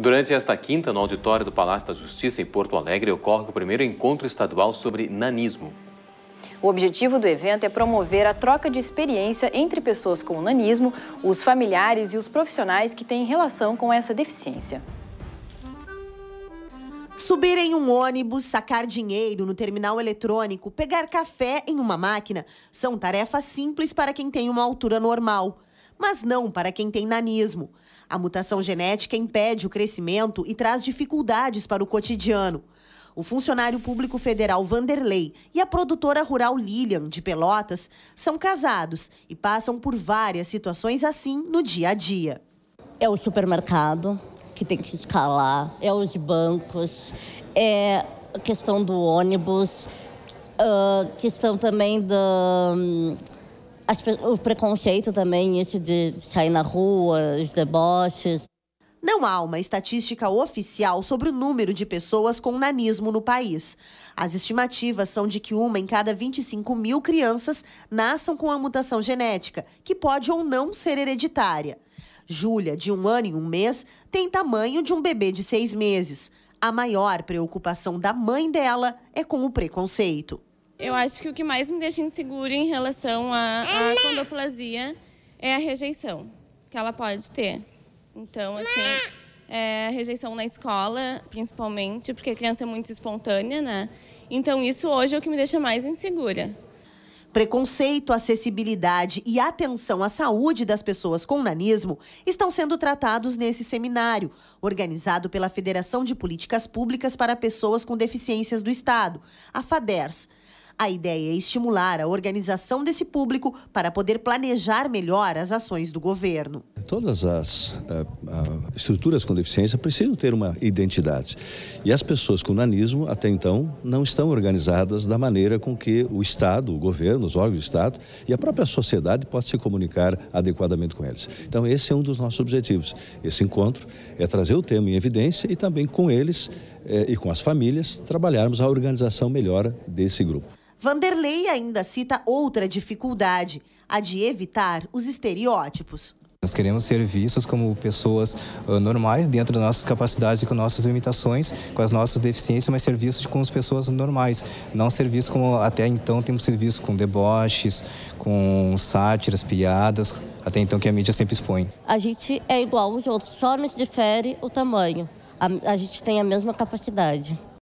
Durante esta quinta, no auditório do Palácio da Justiça, em Porto Alegre, ocorre o primeiro encontro estadual sobre nanismo. O objetivo do evento é promover a troca de experiência entre pessoas com nanismo, os familiares e os profissionais que têm relação com essa deficiência. Subir em um ônibus, sacar dinheiro no terminal eletrônico, pegar café em uma máquina são tarefas simples para quem tem uma altura normal mas não para quem tem nanismo. A mutação genética impede o crescimento e traz dificuldades para o cotidiano. O funcionário público federal Vanderlei e a produtora rural Lilian, de Pelotas, são casados e passam por várias situações assim no dia a dia. É o supermercado que tem que escalar, é os bancos, é a questão do ônibus, a ah, questão também da. Do as, o preconceito também, esse de sair na rua, os deboches. Não há uma estatística oficial sobre o número de pessoas com nanismo no país. As estimativas são de que uma em cada 25 mil crianças nasçam com a mutação genética, que pode ou não ser hereditária. Júlia, de um ano e um mês, tem tamanho de um bebê de seis meses. A maior preocupação da mãe dela é com o preconceito eu acho que o que mais me deixa insegura em relação à, condoplasia é a rejeição que ela pode ter. Então, assim, é, rejeição na escola, principalmente, porque a criança é muito espontânea, né? Então, isso hoje é o que me deixa mais insegura. Preconceito, acessibilidade e atenção à saúde das pessoas com nanismo estão sendo tratados nesse seminário, organizado pela Federação de Políticas Públicas para Pessoas com Deficiências do Estado, a FADERS. A ideia é estimular a organização desse público para poder planejar melhor as ações do governo. Todas as uh, estruturas com deficiência precisam ter uma identidade. E as pessoas com nanismo, até então, não estão organizadas da maneira com que o Estado, o governo, os órgãos do Estado e a própria sociedade podem se comunicar adequadamente com eles. Então, esse é um dos nossos objetivos. Esse encontro é trazer o tema em evidência e também com eles eh, e com as famílias trabalharmos a organização melhor desse grupo. Vanderlei ainda cita outra dificuldade, a de evitar os estereótipos. Nós queremos ser vistos como pessoas uh, normais, dentro das nossas capacidades e com nossas limitações, com as nossas deficiências, mas ser vistos como pessoas normais. Não ser vistos como até então temos sido vistos com deboches, com sátiras, piadas, até então que a mídia sempre expõe. A gente é igual aos outros, só nos difere o tamanho. a, a gente tem a mesma capacidade.